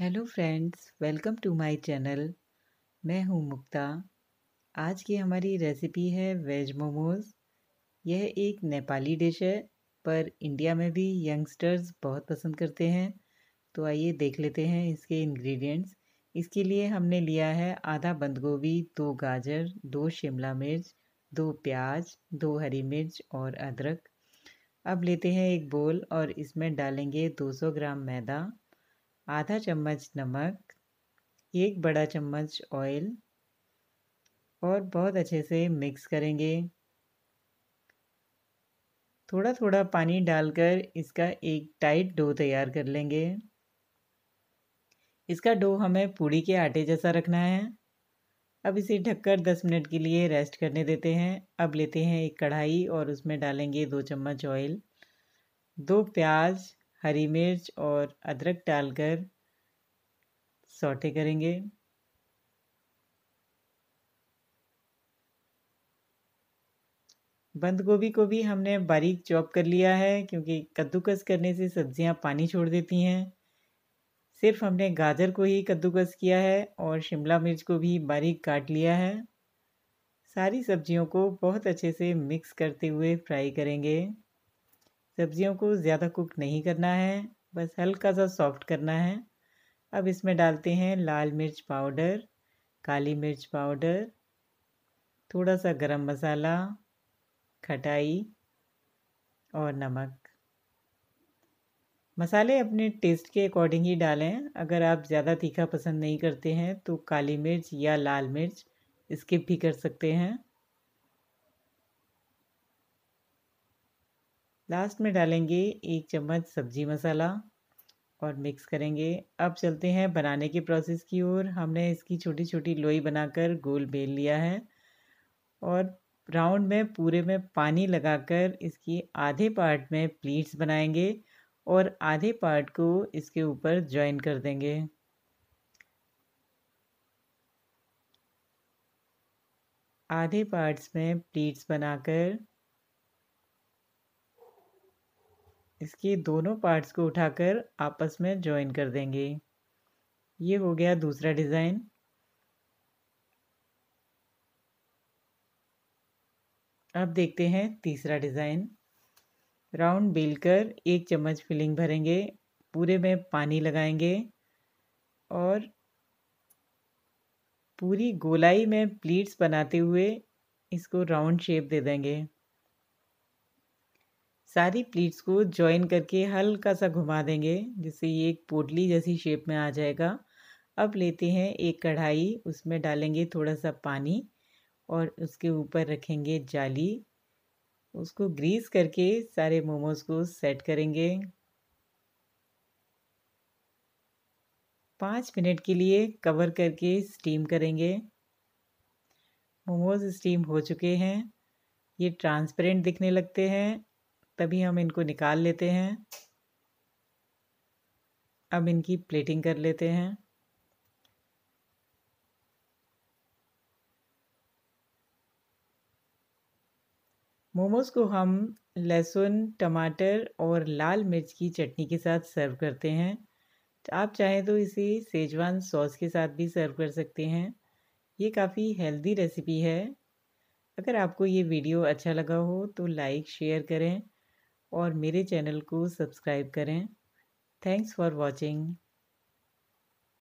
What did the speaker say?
hello friends welcome to my channel मैं हूं मुक्ता आज की हमारी रेसिपी है वेज मोमोज़ यह एक नेपाली डिश है पर इंडिया में भी यंगस्टर्स बहुत पसंद करते हैं तो आइए देख लेते हैं इसके इंग्रेडिएंट्स इसके लिए हमने लिया है आधा बंद गोभी दो गाजर दो शिमला मिर्च दो प्याज दो हरी मिर्च और अदरक अब लेते हैं एक बोल और इसमें डालेंगे 200 ग्राम मैदा आधा चम्मच नमक एक बड़ा चम्मच ऑयल और बहुत अच्छे से मिक्स करेंगे थोड़ा थोड़ा पानी डालकर इसका एक टाइट डो तैयार कर लेंगे इसका डो हमें पूड़ी के आटे जैसा रखना है अब इसे ढककर दस मिनट के लिए रेस्ट करने देते हैं अब लेते हैं एक कढ़ाई और उसमें डालेंगे दो चम्मच ऑयल दो प्याज हरी मिर्च और अदरक डालकर सौटे करेंगे बंद गोभी को भी हमने बारीक चॉप कर लिया है क्योंकि कद्दूकस करने से सब्जियां पानी छोड़ देती हैं सिर्फ हमने गाजर को ही कद्दूकस किया है और शिमला मिर्च को भी बारीक काट लिया है सारी सब्जियों को बहुत अच्छे से मिक्स करते हुए फ्राई करेंगे सब्जियों को ज़्यादा कुक नहीं करना है बस हल्का सा सॉफ्ट करना है अब इसमें डालते हैं लाल मिर्च पाउडर काली मिर्च पाउडर थोड़ा सा गरम मसाला खटाई और नमक मसाले अपने टेस्ट के अकॉर्डिंग ही डालें अगर आप ज़्यादा तीखा पसंद नहीं करते हैं तो काली मिर्च या लाल मिर्च स्किप भी कर सकते हैं लास्ट में डालेंगे एक चम्मच सब्जी मसाला और मिक्स करेंगे अब चलते हैं बनाने के प्रोसेस की ओर हमने इसकी छोटी छोटी लोई बनाकर गोल बेल लिया है और राउंड में पूरे में पानी लगाकर इसकी आधे पार्ट में प्लीट्स बनाएंगे और आधे पार्ट को इसके ऊपर ज्वाइन कर देंगे आधे पार्ट्स में प्लीट्स बनाकर इसकी दोनों पार्ट्स को उठाकर आपस में ज्वाइन कर देंगे ये हो गया दूसरा डिज़ाइन अब देखते हैं तीसरा डिज़ाइन राउंड बेलकर एक चम्मच फिलिंग भरेंगे पूरे में पानी लगाएंगे और पूरी गोलाई में प्लीट्स बनाते हुए इसको राउंड शेप दे देंगे सारी प्लीट्स को ज्वाइन करके हल्का सा घुमा देंगे जिससे ये एक पोटली जैसी शेप में आ जाएगा अब लेते हैं एक कढ़ाई उसमें डालेंगे थोड़ा सा पानी और उसके ऊपर रखेंगे जाली उसको ग्रीस करके सारे मोमोज़ को सेट करेंगे पाँच मिनट के लिए कवर करके स्टीम करेंगे मोमोज़ स्टीम हो चुके हैं ये ट्रांसपेरेंट दिखने लगते हैं तभी हम इनको निकाल लेते हैं अब इनकी प्लेटिंग कर लेते हैं मोमोज को हम लहसुन टमाटर और लाल मिर्च की चटनी के साथ सर्व करते हैं आप चाहें तो इसे सेजवान सॉस के साथ भी सर्व कर सकते हैं ये काफ़ी हेल्दी रेसिपी है अगर आपको ये वीडियो अच्छा लगा हो तो लाइक शेयर करें और मेरे चैनल को सब्सक्राइब करें थैंक्स फॉर वॉचिंग